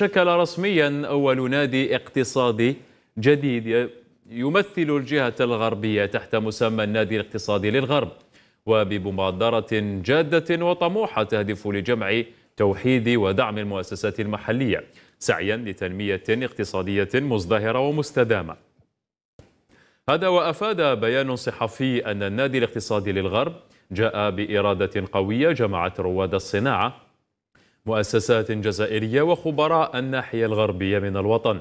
شكل رسميا أول نادي اقتصادي جديد يمثل الجهة الغربية تحت مسمى النادي الاقتصادي للغرب وبمبادرة جادة وطموحة تهدف لجمع توحيد ودعم المؤسسات المحلية سعيا لتنمية اقتصادية مزدهرة ومستدامة هذا وأفاد بيان صحفي أن النادي الاقتصادي للغرب جاء بإرادة قوية جمعت رواد الصناعة مؤسسات جزائرية وخبراء الناحية الغربية من الوطن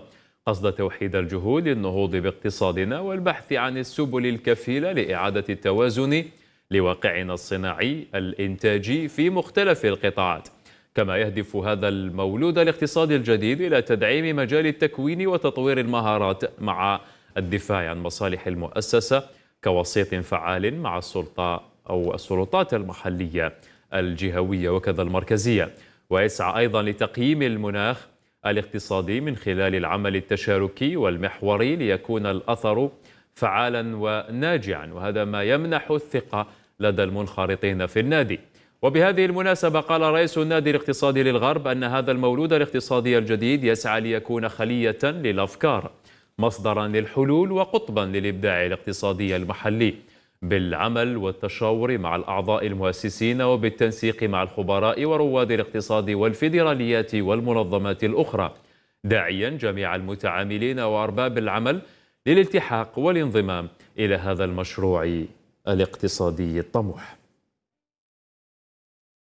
قصد توحيد الجهود للنهوض باقتصادنا والبحث عن السبل الكفيلة لإعادة التوازن لواقعنا الصناعي الإنتاجي في مختلف القطاعات كما يهدف هذا المولود الاقتصادي الجديد إلى تدعيم مجال التكوين وتطوير المهارات مع الدفاع عن مصالح المؤسسة كوسيط فعال مع السلطة أو السلطات المحلية الجهوية وكذا المركزية ويسعى أيضا لتقييم المناخ الاقتصادي من خلال العمل التشاركي والمحوري ليكون الأثر فعالا وناجعا وهذا ما يمنح الثقة لدى المنخرطين في النادي وبهذه المناسبة قال رئيس النادي الاقتصادي للغرب أن هذا المولود الاقتصادي الجديد يسعى ليكون خلية للأفكار مصدرا للحلول وقطبا للإبداع الاقتصادي المحلي بالعمل والتشاور مع الأعضاء المؤسسين وبالتنسيق مع الخبراء ورواد الاقتصاد والفيدراليات والمنظمات الأخرى داعيا جميع المتعاملين وأرباب العمل للالتحاق والانضمام إلى هذا المشروع الاقتصادي الطموح